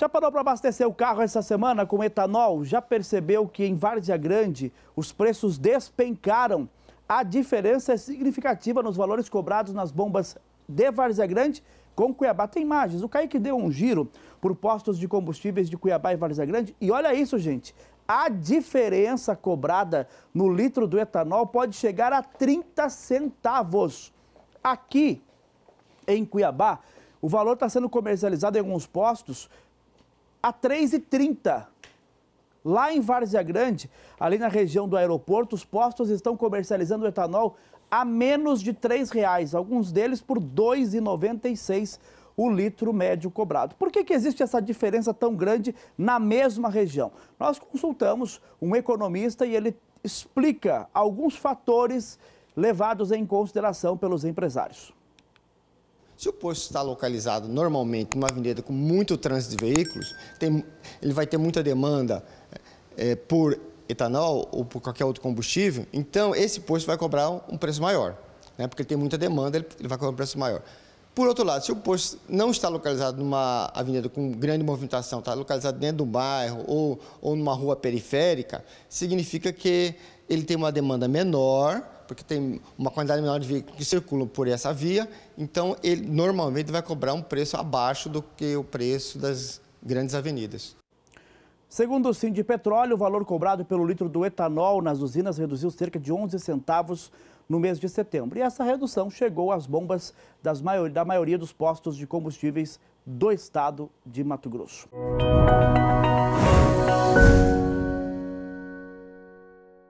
Já parou para abastecer o carro essa semana com etanol? Já percebeu que em Várzea Grande os preços despencaram? A diferença é significativa nos valores cobrados nas bombas de Várzea Grande com Cuiabá. Tem imagens. O Kaique deu um giro por postos de combustíveis de Cuiabá e Várzea Grande. E olha isso, gente. A diferença cobrada no litro do etanol pode chegar a 30 centavos. Aqui em Cuiabá, o valor está sendo comercializado em alguns postos a 3,30. Lá em Várzea Grande, ali na região do aeroporto, os postos estão comercializando o etanol a menos de R$ 3,00, alguns deles por R$ 2,96 o litro médio cobrado. Por que, que existe essa diferença tão grande na mesma região? Nós consultamos um economista e ele explica alguns fatores levados em consideração pelos empresários. Se o posto está localizado normalmente numa avenida com muito trânsito de veículos, tem, ele vai ter muita demanda é, por etanol ou por qualquer outro combustível, então esse posto vai cobrar um preço maior, né? porque tem muita demanda, ele, ele vai cobrar um preço maior. Por outro lado, se o posto não está localizado numa avenida com grande movimentação, está localizado dentro do bairro ou, ou numa rua periférica, significa que ele tem uma demanda menor porque tem uma quantidade menor de veículos que circulam por essa via, então ele normalmente vai cobrar um preço abaixo do que o preço das grandes avenidas. Segundo o Sim de Petróleo, o valor cobrado pelo litro do etanol nas usinas reduziu cerca de 11 centavos no mês de setembro. E essa redução chegou às bombas da maioria dos postos de combustíveis do estado de Mato Grosso.